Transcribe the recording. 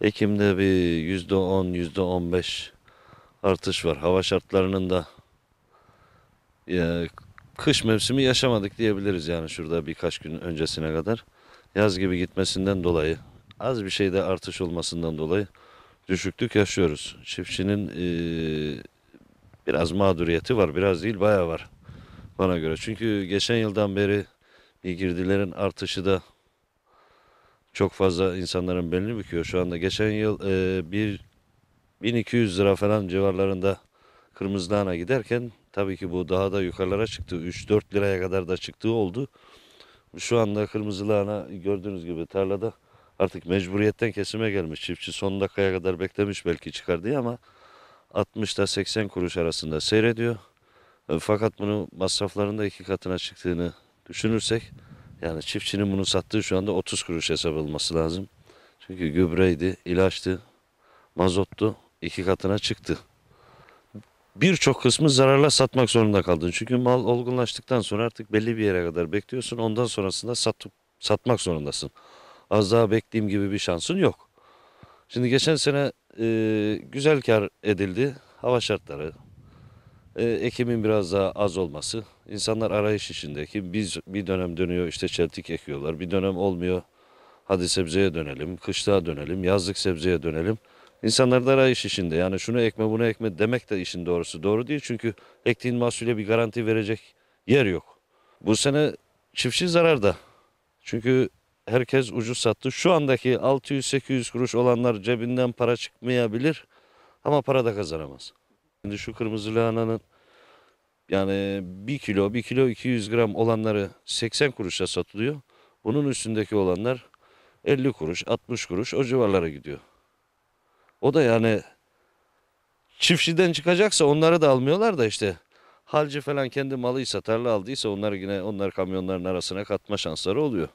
Ekim'de bir yüzde on, yüzde on beş artış var. Hava şartlarının da ya, kış mevsimi yaşamadık diyebiliriz yani şurada birkaç gün öncesine kadar. Yaz gibi gitmesinden dolayı, az bir şeyde artış olmasından dolayı düşüklük yaşıyoruz. Çiftçinin e, biraz mağduriyeti var, biraz değil bayağı var bana göre. Çünkü geçen yıldan beri girdilerin artışı da çok fazla insanların belini büküyor. Şu anda geçen yıl e, bir 1200 lira falan civarlarında kırmızı dağına giderken tabii ki bu daha da yukarılara çıktı. 3-4 liraya kadar da çıktığı oldu. Şu anda kırmızı lahana gördüğünüz gibi tarlada artık mecburiyetten kesime gelmiş. Çiftçi son dakikaya kadar beklemiş belki çıkar diye ama 60'ta 80 kuruş arasında seyrediyor. E, fakat bunu masraflarında iki katına çıktığını düşünürsek yani çiftçinin bunu sattığı şu anda 30 kuruş hesap olması lazım. Çünkü gübreydi, ilaçtı, mazottu. iki katına çıktı. Birçok kısmı zararla satmak zorunda kaldın. Çünkü mal olgunlaştıktan sonra artık belli bir yere kadar bekliyorsun. Ondan sonrasında satıp, satmak zorundasın. Az daha beklediğim gibi bir şansın yok. Şimdi geçen sene e, güzel kar edildi. Hava şartları, e, ekimin biraz daha az olması. insanlar arayış içindeki biz bir dönem dönüyor işte çeltik ekiyorlar bir dönem olmuyor hadi sebzeye dönelim kışlığa dönelim yazlık sebzeye dönelim. İnsanlar da arayış içinde yani şunu ekme bunu ekme demek de işin doğrusu doğru değil çünkü ektiğin mahsule bir garanti verecek yer yok. Bu sene çiftçi zararda çünkü herkes ucuz sattı şu andaki 600-800 kuruş olanlar cebinden para çıkmayabilir ama para da kazanamaz. Şimdi şu kırmızı lahananın yani 1 kilo, 1 kilo 200 gram olanları 80 kuruşa satılıyor. Bunun üstündeki olanlar 50 kuruş, 60 kuruş o civarlara gidiyor. O da yani çiftçiden çıkacaksa onları da almıyorlar da işte halci falan kendi malıysa, tarla aldıysa onlar yine onlar kamyonların arasına katma şansları oluyor.